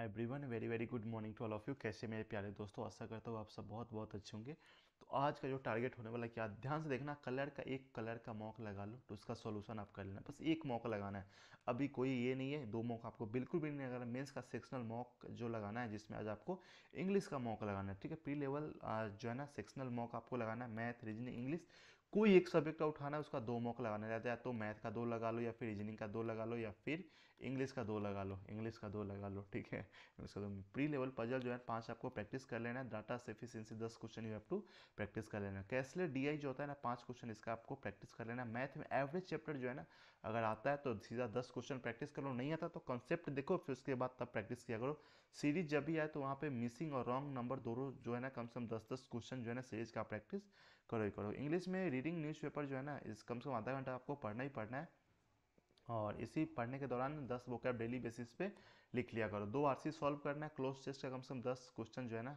everyone very very good morning to all of you कैसे मेरे प्यारे दोस्तों आशा करता हूँ आप सब बहुत बहुत अच्छे होंगे तो आज का जो टारगेट होने वाला क्या ध्यान से देखना कलर का एक कलर का मॉक लगा लो तो उसका सोल्यूशन आप कर लेना बस एक मॉक लगाना है अभी कोई ये नहीं है दो मॉक आपको बिल्कुल भी नहीं लगाना मेन्स का सेक्शनल मॉक जो लगाना है जिसमें आज आपको इंग्लिश का मॉक लगाना है ठीक है प्री लेवल जो है ना सेक्शनल मॉक आपको लगाना है मैथ रीजनिंग इंग्लिश कोई एक सब्जेक्ट का उठाना है उसका दो मौका लगाना रहता है तो मैथ का दो लगा लो या फिर रीजनिंग का दो लगा लो या फिर इंग्लिश का दो लगा लो इंग्लिश का दो लगा लो ठीक है उसका दो प्री लेवल पजल जो है पांच आपको प्रैक्टिस कर लेना है डाटा सेफिशियंसी दस question you have to practice कर लेना कैसले डी जो होता है ना पाँच क्वेश्चन इसका आपको प्रैक्टिस कर लेना मैथ में एवरेज चैप्टर जो है ना अगर आता है तो सीधा दस क्वेश्चन प्रैक्टिस कर लो नहीं आता तो कॉन्सेप्ट देखो फिर उसके बाद तब प्रैक्टिस किया करो सीरीज जब भी आए तो वहाँ पर मिसिंग और रॉन्ग नंबर दोनों जो है ना कम से कम दस दस क्वेश्चन जो है ना सीरीज का प्रैक्टिस करो ही करो इंग्लिश में रीडिंग न्यूज़पेपर जो है ना इस कम से कम आधा घंटा आपको पढ़ना ही पढ़ना है और इसी पढ़ने के दौरान दस बुक आप डेली बेसिस पे लिख लिया करो दो आरसी सॉल्व करना है क्लोज टेस्ट का कम से कम दस क्वेश्चन जो है ना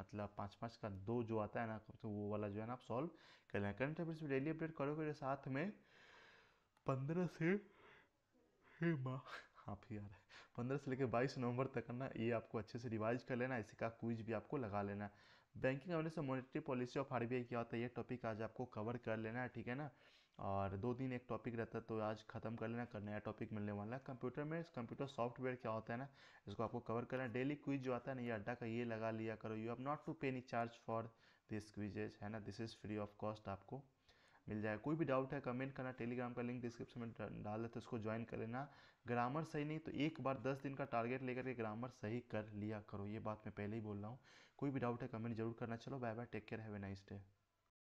मतलब पाँच पाँच का दो जो आता है ना कम से वो वाला जो है ना आप सॉल्व कर लेना करंट अफेयर्स भी डेली अपडेट करोगे तो साथ में पंद्रह से माँ हाँ फिर यार पंद्रह से लेकर बाईस नवंबर तक ना ये आपको अच्छे से रिवाइज कर लेना इसी का क्विज भी आपको लगा लेना बैंकिंग अवेलेंस और मॉनेटरी पॉलिसी ऑफ आरबीआई क्या होता है ये टॉपिक आज आपको कवर कर लेना है ठीक है ना और दो दिन एक टॉपिक रहता है तो आज खत्म कर लेना कर नया टॉपिक मिलने वाला है कंप्यूटर में कंप्यूटर सॉफ्टवेयर क्या होता है ना इसको आपको कवर करना डेली क्विज जो आता है ना ये अड्डा का ये लगा लिया करो you have not to pay any charge for this quizzes है ना this is free of cost आपको मिल जाएगा कोई भी डाउट है कमेंट करना टेलीग्राम का लिंक डिस्क्रिप्शन में डाल देते उसको ज्वाइन कर लेना ग्रामर सही नहीं तो एक बार दस दिन का टारगेट लेकर के ग्रामर सही कर लिया करो ये बात मैं पहले ही बोल रहा हूँ कोई भी डाउट है कमेंट जरूर करना चलो bye bye take care have a nice day